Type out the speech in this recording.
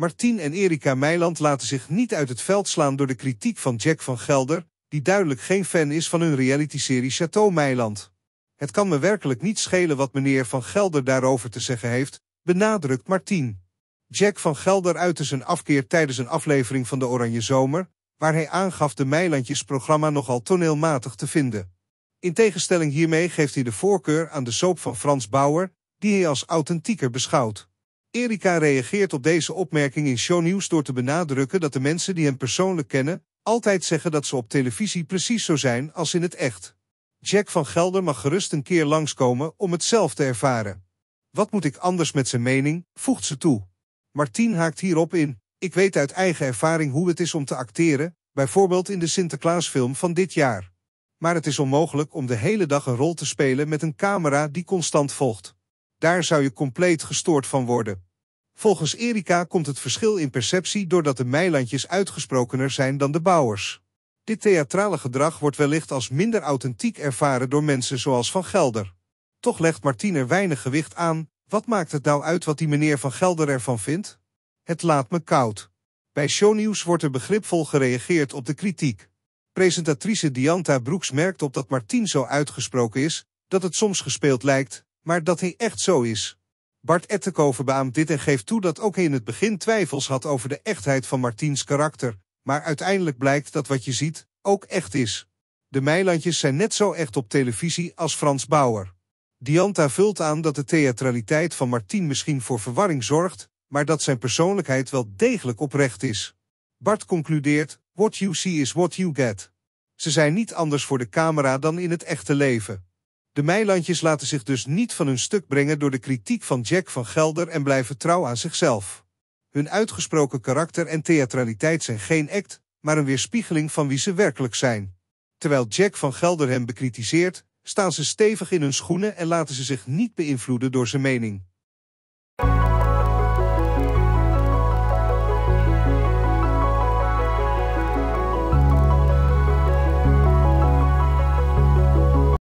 Martien en Erika Meiland laten zich niet uit het veld slaan door de kritiek van Jack van Gelder, die duidelijk geen fan is van hun realityserie Chateau Meiland. Het kan me werkelijk niet schelen wat meneer van Gelder daarover te zeggen heeft, benadrukt Martien. Jack van Gelder uitte zijn afkeer tijdens een aflevering van de Oranje Zomer, waar hij aangaf de Meilandjesprogramma nogal toneelmatig te vinden. In tegenstelling hiermee geeft hij de voorkeur aan de soap van Frans Bauer, die hij als authentieker beschouwt. Erika reageert op deze opmerking in shownieuws door te benadrukken dat de mensen die hem persoonlijk kennen, altijd zeggen dat ze op televisie precies zo zijn als in het echt. Jack van Gelder mag gerust een keer langskomen om het zelf te ervaren. Wat moet ik anders met zijn mening, voegt ze toe. Martien haakt hierop in, ik weet uit eigen ervaring hoe het is om te acteren, bijvoorbeeld in de Sinterklaasfilm van dit jaar. Maar het is onmogelijk om de hele dag een rol te spelen met een camera die constant volgt daar zou je compleet gestoord van worden. Volgens Erika komt het verschil in perceptie doordat de meilandjes uitgesprokener zijn dan de bouwers. Dit theatrale gedrag wordt wellicht als minder authentiek ervaren door mensen zoals Van Gelder. Toch legt Martien er weinig gewicht aan, wat maakt het nou uit wat die meneer Van Gelder ervan vindt? Het laat me koud. Bij shownieuws wordt er begripvol gereageerd op de kritiek. Presentatrice Dianta Broeks merkt op dat Martien zo uitgesproken is, dat het soms gespeeld lijkt, maar dat hij echt zo is. Bart Ettenkoven beaamt dit en geeft toe dat ook hij in het begin twijfels had over de echtheid van Martiens karakter, maar uiteindelijk blijkt dat wat je ziet ook echt is. De Meilandjes zijn net zo echt op televisie als Frans Bauer. Dianta vult aan dat de theatraliteit van Martien misschien voor verwarring zorgt, maar dat zijn persoonlijkheid wel degelijk oprecht is. Bart concludeert, what you see is what you get. Ze zijn niet anders voor de camera dan in het echte leven. De Meilandjes laten zich dus niet van hun stuk brengen door de kritiek van Jack van Gelder en blijven trouw aan zichzelf. Hun uitgesproken karakter en theatraliteit zijn geen act, maar een weerspiegeling van wie ze werkelijk zijn. Terwijl Jack van Gelder hem bekritiseert, staan ze stevig in hun schoenen en laten ze zich niet beïnvloeden door zijn mening.